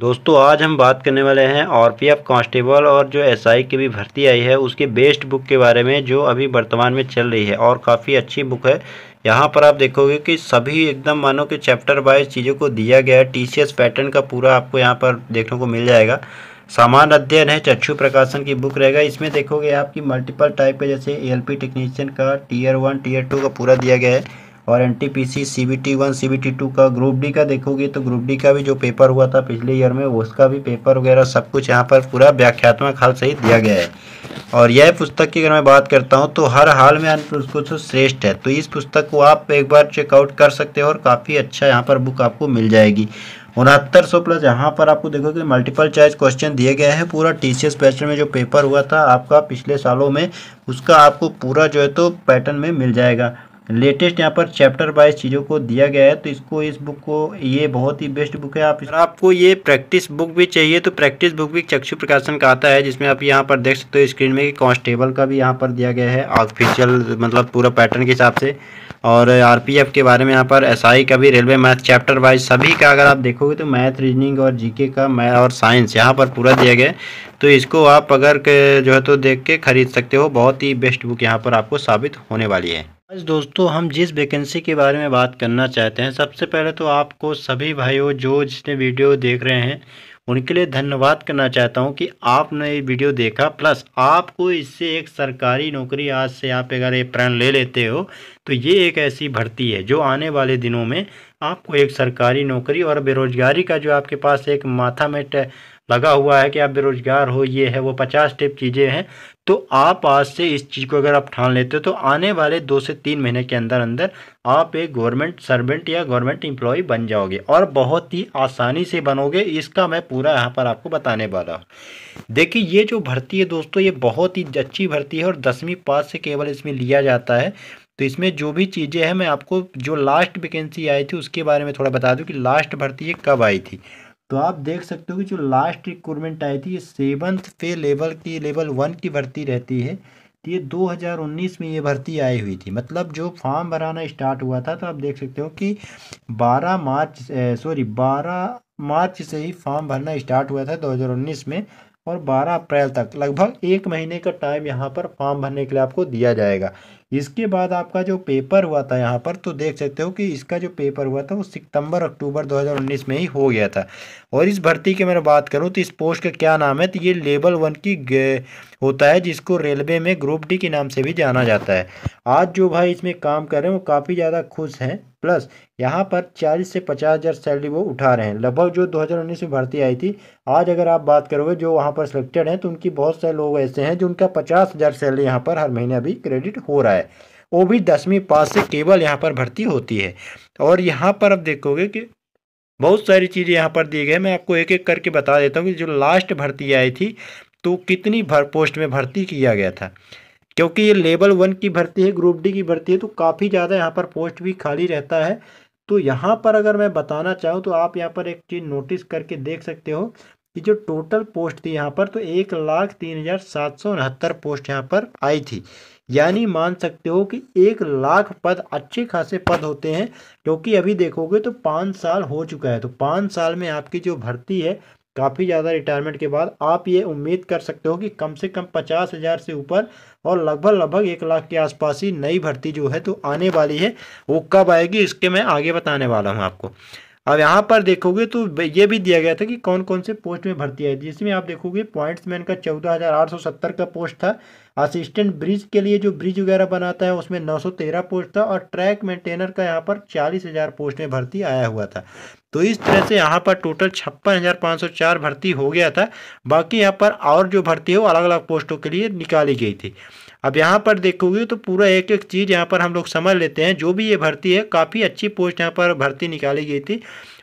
दोस्तों आज हम बात करने वाले हैं एफ कांस्टेबल और जो एसआई की भी भर्ती आई है उसके बेस्ट बुक के बारे में जो अभी वर्तमान में चल रही है और काफ़ी अच्छी बुक है यहाँ पर आप देखोगे कि सभी एकदम मानो कि चैप्टर वाइज चीज़ों को दिया गया है टी पैटर्न का पूरा आपको यहाँ पर देखने को मिल जाएगा सामान अध्ययन है चक्षु प्रकाशन की बुक रहेगा इसमें देखोगे आपकी मल्टीपल टाइप के जैसे पी टेक्नीशियन का टीयर वन टीयर टू का पूरा दिया गया है और N T P C C B T one C B T two का ग्रुप डी का देखोगे तो ग्रुप डी का भी जो पेपर हुआ था पिछले ईयर में उसका भी पेपर वगैरह सब कुछ यहाँ पर पूरा व्याख्यात्मक हाल सहित दिया गया है और यह पुस्तक की अगर मैं बात करता हूँ तो हर हाल में अन्य पुस्तकों से श्रेष्ठ है तो इस पुस्तक को आप एक बार चेकआउट कर सकते हो और काफ़ी अच्छा यहाँ पर बुक आपको मिल जाएगी उनहत्तर सौ प्लस यहाँ पर आपको देखोगे मल्टीपल चॉइस क्वेश्चन दिए गए हैं पूरा टी सी एस पैटर्न में जो पेपर हुआ था आपका पिछले सालों में उसका आपको पूरा जो है तो पैटर्न में मिल जाएगा लेटेस्ट यहाँ पर चैप्टर वाइज चीज़ों को दिया गया है तो इसको इस बुक को ये बहुत ही बेस्ट बुक है आप आपको ये प्रैक्टिस बुक भी चाहिए तो प्रैक्टिस बुक भी चक्षु प्रकाशन का आता है जिसमें आप यहाँ पर देख सकते हो स्क्रीन में कॉन्स्टेबल का भी यहाँ पर दिया गया है ऑफिशियल मतलब पूरा पैटर्न के हिसाब से और आर के बारे में यहाँ पर एसआई का भी रेलवे मैथ चैप्टर वाइज सभी का अगर आप देखोगे तो मैथ रीजनिंग और जीके का मैथ और साइंस यहाँ पर पूरा दिया गया तो इसको आप अगर जो है तो देख के ख़रीद सकते हो बहुत ही बेस्ट बुक यहाँ पर आपको साबित होने वाली है आज दोस्तों हम जिस वैकेंसी के बारे में बात करना चाहते हैं सबसे पहले तो आपको सभी भाइयों जो जिसने वीडियो देख रहे हैं उनके लिए धन्यवाद करना चाहता हूं कि आपने ये वीडियो देखा प्लस आपको इससे एक सरकारी नौकरी आज से आप अगर ये प्रण ले लेते हो तो ये एक ऐसी भर्ती है जो आने वाले दिनों में आपको एक सरकारी नौकरी और बेरोजगारी का जो आपके पास एक माथा में लगा हुआ है कि आप बेरोजगार हो ये है वो पचास टिप चीज़ें हैं तो आप आज से इस चीज़ को अगर आप ठान लेते हो तो आने वाले दो से तीन महीने के अंदर अंदर आप एक गवर्नमेंट सर्वेंट या गवर्नमेंट एम्प्लॉय बन जाओगे और बहुत ही आसानी से बनोगे इसका मैं पूरा यहाँ पर आपको बताने वाला हूँ देखिए ये जो भर्ती है दोस्तों ये बहुत ही अच्छी भर्ती है और दसवीं पास से केवल इसमें लिया जाता है तो इसमें जो भी चीज़ें हैं मैं आपको जो लास्ट वैकेंसी आई थी उसके बारे में थोड़ा बता दूँ कि लास्ट भर्ती ये कब आई थी तो आप देख सकते हो कि जो लास्ट रिक्रूटमेंट आई थी ये सेवन्थ पे लेवल की लेवल वन की भर्ती रहती है तो ये 2019 में ये भर्ती आई हुई थी मतलब जो फॉर्म भराना स्टार्ट हुआ था तो आप देख सकते हो कि 12 मार्च सॉरी 12 मार्च से ही फॉर्म भरना स्टार्ट हुआ था 2019 में और 12 अप्रैल तक लगभग एक महीने का टाइम यहाँ पर फॉर्म भरने के लिए आपको दिया जाएगा इसके बाद आपका जो पेपर हुआ था यहाँ पर तो देख सकते हो कि इसका जो पेपर हुआ था वो सितंबर अक्टूबर 2019 में ही हो गया था और इस भर्ती की मैं बात करूँ तो इस पोस्ट का क्या नाम है तो ये लेवल वन की होता है जिसको रेलवे में ग्रुप डी के नाम से भी जाना जाता है आज जो भाई इसमें काम कर रहे हैं वो काफ़ी ज़्यादा खुश हैं प्लस यहाँ पर चालीस से पचास हज़ार सैलरी वो उठा रहे हैं लगभग जो 2019 में भर्ती आई थी आज अगर आप बात करोगे जो वहाँ पर सिलेक्टेड हैं तो उनकी बहुत सारे लोग ऐसे हैं जो उनका पचास हज़ार सैलरी यहाँ पर हर महीने अभी क्रेडिट हो रहा है वो भी दसवीं पास से केवल यहाँ पर भर्ती होती है और यहाँ पर अब देखोगे कि बहुत सारी चीज़ें यहाँ पर दी गई मैं आपको एक एक करके बता देता हूँ कि जो लास्ट भर्ती आई थी तो कितनी भर पोस्ट में भर्ती किया गया था क्योंकि ये लेवल वन की भर्ती है ग्रुप डी की भर्ती है तो काफ़ी ज़्यादा यहाँ पर पोस्ट भी खाली रहता है तो यहाँ पर अगर मैं बताना चाहूँ तो आप यहाँ पर एक चीज़ नोटिस करके देख सकते हो कि जो टोटल पोस्ट थी यहाँ पर तो एक लाख तीन हज़ार सात सौ उनहत्तर पोस्ट यहाँ पर आई थी यानी मान सकते हो कि एक लाख पद अच्छे खासे पद होते हैं क्योंकि अभी देखोगे तो पाँच साल हो चुका है तो पाँच साल में आपकी जो भर्ती है काफ़ी ज़्यादा रिटायरमेंट के बाद आप ये उम्मीद कर सकते हो कि कम से कम पचास हज़ार से ऊपर और लगभग लगभग एक लाख के आसपास ही नई भर्ती जो है तो आने वाली है वो कब आएगी इसके मैं आगे बताने वाला हूँ आपको अब यहाँ पर देखोगे तो ये भी दिया गया था कि कौन कौन से पोस्ट में भर्ती आई जिसमें आप देखोगे पॉइंट्स मैन का चौदह हज़ार आठ सौ सत्तर का पोस्ट था असिस्टेंट ब्रिज के लिए जो ब्रिज वगैरह बनाता है उसमें नौ सौ तेरह पोस्ट था और ट्रैक मेंटेनर का यहाँ पर चालीस हज़ार पोस्ट में भर्ती आया हुआ था तो इस तरह से यहाँ पर टोटल छप्पन भर्ती हो गया था बाकी यहाँ पर और जो भर्ती है वो अलग अलग पोस्टों के लिए निकाली गई थी अब यहाँ पर देखोगे तो पूरा एक एक चीज़ यहाँ पर हम लोग समझ लेते हैं जो भी ये भर्ती है काफ़ी अच्छी पोस्ट यहाँ पर भर्ती निकाली गई थी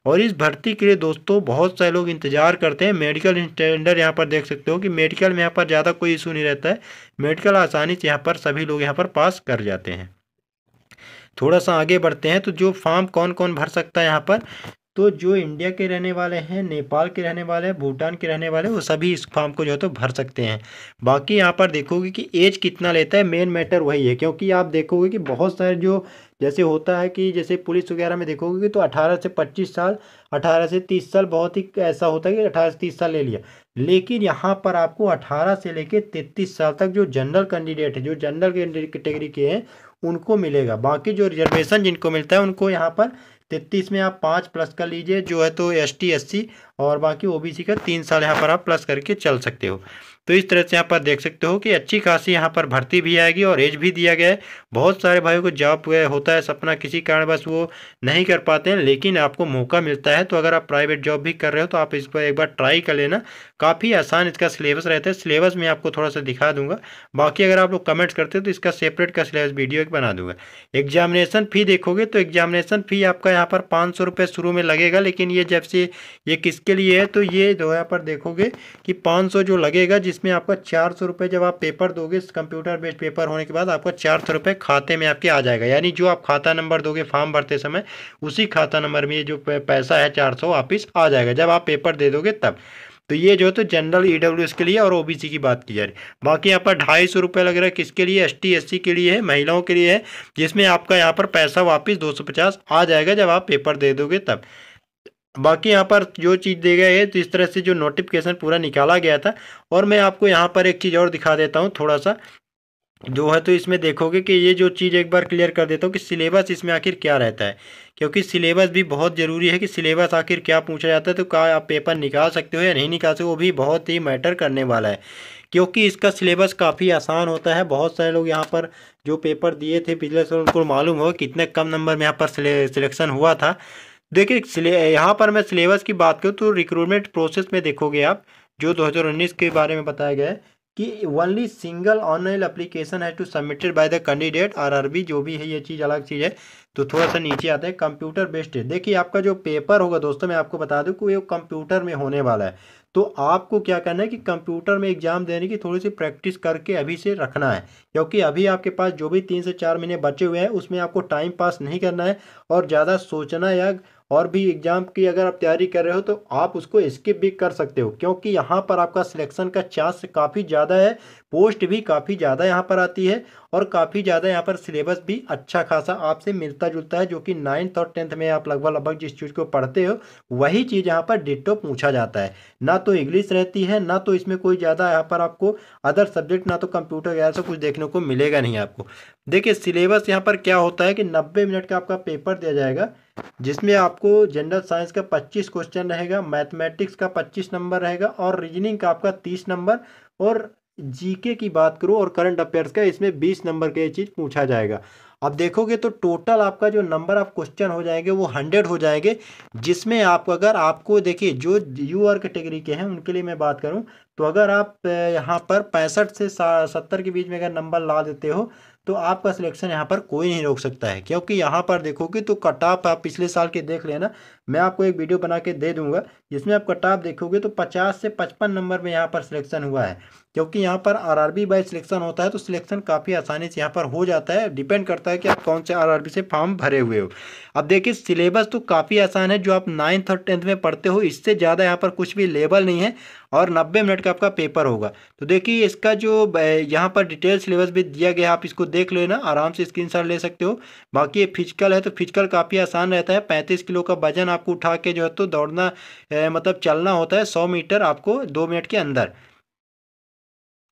और इस भर्ती के लिए दोस्तों बहुत सारे लोग इंतजार करते हैं मेडिकल स्टैंडर्ड यहाँ पर देख सकते हो कि मेडिकल में यहाँ पर ज़्यादा कोई इशू नहीं रहता है मेडिकल आसानी से यहाँ पर सभी लोग यहाँ पर पास कर जाते हैं थोड़ा सा आगे बढ़ते हैं तो जो फॉर्म कौन कौन भर सकता है यहाँ पर तो जो इंडिया के रहने वाले हैं नेपाल के रहने वाले हैं भूटान के रहने वाले वो सभी इस फॉर्म को जो है तो भर सकते हैं बाकी यहाँ पर देखोगे कि एज कितना लेता है मेन मैटर वही है क्योंकि आप देखोगे कि बहुत सारे जो जैसे होता है कि जैसे पुलिस वगैरह में देखोगे कि तो 18 से 25 साल 18 से 30 साल बहुत ही ऐसा होता है कि 18 से 30 साल ले लिया लेकिन यहाँ पर आपको 18 से लेके 33 साल तक जो जनरल कैंडिडेट है जो जनरल कैटेगरी के हैं उनको मिलेगा बाकी जो रिजर्वेशन जिनको मिलता है उनको यहाँ पर तैतीस में आप पाँच प्लस कर लीजिए जो है तो एस टी एस सी और बाकी ओ बी सी का तीन साल यहाँ पर आप प्लस करके चल सकते हो तो इस तरह से यहाँ पर देख सकते हो कि अच्छी खासी यहाँ पर भर्ती भी आएगी और एज भी दिया गया है बहुत सारे भाइयों को जॉब होता है सपना किसी कारण बस वो नहीं कर पाते हैं लेकिन आपको मौका मिलता है तो अगर आप प्राइवेट जॉब भी कर रहे हो तो आप इस पर एक बार ट्राई कर लेना काफ़ी आसान इसका सिलेबस रहता है सिलेबस मैं आपको थोड़ा सा दिखा दूंगा बाकी अगर आप लोग कमेंट्स करते हो तो इसका सेपरेट का सिलेबस वीडियो एक बना दूंगा एग्जामिनेशन फ़ी देखोगे तो एग्जामिनेशन फ़ी आपका यहाँ पर पाँच सौ रुपये शुरू में लगेगा लेकिन ये जब से ये किसके लिए है तो ये जो यहाँ पर देखोगे कि पाँच सौ जो लगेगा जिसमें आपका चार सौ रुपये जब आप पेपर दोगे कंप्यूटर बेस्ड पेपर होने के बाद आपका चार सौ रुपये खाते में आपके आ जाएगा यानी जो आप खाता नंबर दोगे फॉर्म भरते समय उसी खाता नंबर में ये जो पैसा है चार सौ वापिस आ जाएगा जब आप पेपर दे दोगे तब तो ये जो है तो जनरल ई डब्ल्यू एस के लिए और ओ बी सी की बात की जा रही है बाकी यहाँ पर ढाई सौ रुपये लग रहा है किसके लिए एस टी एस सी के लिए है महिलाओं के लिए है जिसमें आपका यहाँ पर पैसा वापस दो सौ पचास आ जाएगा जब आप पेपर दे दोगे तब बाकी यहाँ पर जो चीज़ दे गए है तो इस तरह से जो नोटिफिकेशन पूरा निकाला गया था और मैं आपको यहाँ पर एक चीज़ और दिखा देता हूँ थोड़ा सा जो है तो इसमें देखोगे कि ये जो चीज़ एक बार क्लियर कर देता हूँ कि सिलेबस इसमें आखिर क्या रहता है क्योंकि सिलेबस भी बहुत ज़रूरी है कि सिलेबस आखिर क्या पूछा जाता है तो क्या आप पेपर निकाल सकते हो या नहीं निकाल सकते वो भी बहुत ही मैटर करने वाला है क्योंकि इसका सिलेबस काफ़ी आसान होता है बहुत सारे लोग यहाँ पर जो पेपर दिए थे पिछले साल उनको मालूम हो कितने कम नंबर में यहाँ पर सिलेक्शन हुआ था देखिए यहाँ पर मैं सिलेबस की बात करूँ तो रिक्रूटमेंट प्रोसेस में देखोगे आप जो 2019 के बारे में बताया गया है कि ओनली सिंगल ऑनलाइन अप्लीकेशन है to submitted by the candidate RRB जो भी है ये चीज़ अलग चीज़ है तो थोड़ा सा नीचे आते हैं कंप्यूटर बेस्ड है देखिए आपका जो पेपर होगा दोस्तों मैं आपको बता दूं कि वो कंप्यूटर में होने वाला है तो आपको क्या करना है कि कंप्यूटर में एग्ज़ाम देने की थोड़ी सी प्रैक्टिस करके अभी से रखना है क्योंकि अभी आपके पास जो भी तीन से चार महीने बचे हुए हैं उसमें आपको टाइम पास नहीं करना है और ज़्यादा सोचना या और भी एग्ज़ाम की अगर आप तैयारी कर रहे हो तो आप उसको स्किप भी कर सकते हो क्योंकि यहाँ पर आपका सिलेक्शन का चांस काफ़ी ज़्यादा है पोस्ट भी काफ़ी ज़्यादा यहाँ पर आती है और काफ़ी ज़्यादा यहाँ पर सिलेबस भी अच्छा खासा आपसे मिलता जुलता है जो कि नाइन्थ और टेंथ में आप लगभग लगभग जिस चीज़ को पढ़ते हो वही चीज़ यहाँ पर डिटो पूछा जाता है ना तो इंग्लिश रहती है ना तो इसमें कोई ज़्यादा यहाँ पर आपको अदर सब्जेक्ट ना तो कंप्यूटर वगैरह से कुछ देखने को मिलेगा नहीं आपको देखिए सिलेबस यहाँ पर क्या होता है कि नब्बे मिनट का आपका पेपर दिया जाएगा जिसमें आपको जनरल साइंस का 25 क्वेश्चन रहेगा मैथमेटिक्स का 25 नंबर रहेगा और रीजनिंग का आपका 30 नंबर और जीके की बात करूँ और करंट अफेयर्स का इसमें 20 नंबर का ये चीज़ पूछा जाएगा अब देखोगे तो टोटल आपका जो नंबर ऑफ क्वेश्चन हो जाएंगे वो हंड्रेड हो जाएंगे जिसमें आप अगर आपको देखिए जो यू आर कैटेगरी के हैं उनके लिए मैं बात करूं तो अगर आप यहाँ पर पैंसठ से सत्तर के बीच में अगर नंबर ला देते हो तो आपका सिलेक्शन यहाँ पर कोई नहीं रोक सकता है क्योंकि यहाँ पर देखोगे तो ऑफ आप पिछले साल के देख लेना मैं आपको एक वीडियो बना के दे दूंगा जिसमें आप ऑफ देखोगे तो पचास से पचपन नंबर में यहाँ पर सिलेक्शन हुआ है क्योंकि यहाँ पर आर आर बाय सिलेक्शन होता है तो सिलेक्शन काफ़ी आसानी से यहाँ पर हो जाता है डिपेंड करता है कि आप कौन से आर से फॉर्म भरे हुए हो अब देखिए सिलेबस तो काफ़ी आसान है जो आप नाइन्थ और टेंथ में पढ़ते हो इससे ज़्यादा यहाँ पर कुछ भी लेवल नहीं है और 90 मिनट का आपका पेपर होगा तो देखिए इसका जो यहाँ पर डिटेल सिलेबस भी दिया गया है आप इसको देख लेना आराम से स्क्रीन ले सकते हो बाकी ये फिजिकल है तो फिजिकल काफ़ी आसान रहता है 35 किलो का वजन आपको उठा के जो है तो दौड़ना मतलब चलना होता है 100 मीटर आपको दो मिनट के अंदर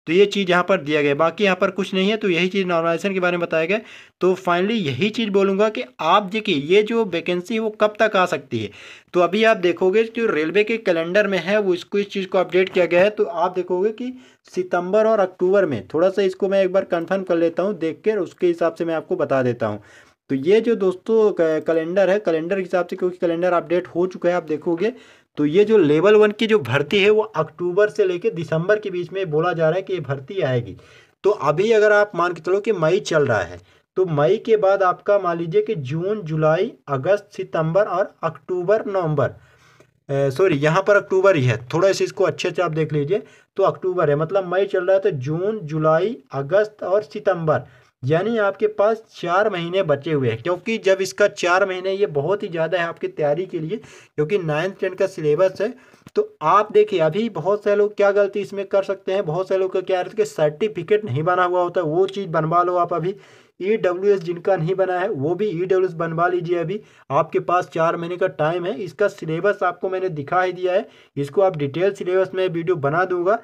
तो ये चीज़ यहाँ पर दिया गया बाकी यहाँ पर कुछ नहीं है तो यही चीज़ नॉर्मलाइजेशन के बारे में बताया गया तो फाइनली यही चीज़ बोलूँगा कि आप देखिए ये जो वैकेंसी है वो कब तक आ सकती है तो अभी आप देखोगे जो रेलवे के कैलेंडर में है वो इसको इस चीज़ को अपडेट किया गया है तो आप देखोगे कि सितंबर और अक्टूबर में थोड़ा सा इसको मैं एक बार कन्फर्म कर लेता हूँ देख कर उसके हिसाब से मैं आपको बता देता हूँ तो ये जो दोस्तों कैलेंडर है कैलेंडर के हिसाब से क्योंकि कैलेंडर अपडेट हो चुका है आप देखोगे तो ये जो लेवल वन की जो भर्ती है वो अक्टूबर से लेकर दिसंबर के बीच में बोला जा रहा है कि ये भर्ती आएगी तो अभी अगर आप मान के चलो कि मई चल रहा है तो मई के बाद आपका मान लीजिए कि जून जुलाई अगस्त सितंबर और अक्टूबर नवंबर सॉरी यहाँ पर अक्टूबर ही है थोड़ा इस इसको अच्छे से आप देख लीजिए तो अक्टूबर है मतलब मई चल रहा है तो जून जुलाई अगस्त और सितंबर यानी आपके पास चार महीने बचे हुए हैं क्योंकि जब इसका चार महीने ये बहुत ही ज़्यादा है आपकी तैयारी के लिए क्योंकि नाइन्थ टेंथ का सिलेबस है तो आप देखिए अभी बहुत से लोग क्या गलती इसमें कर सकते हैं बहुत से लोग का क्या रहता है कि सर्टिफिकेट नहीं बना हुआ होता है वो चीज़ बनवा लो आप अभी ई डब्ल्यू एस जिनका नहीं बना है वो भी ई डब्ल्यू एस बनवा लीजिए अभी आपके पास चार महीने का टाइम है इसका सिलेबस आपको मैंने दिखा ही दिया है इसको आप डिटेल सिलेबस में वीडियो बना दूंगा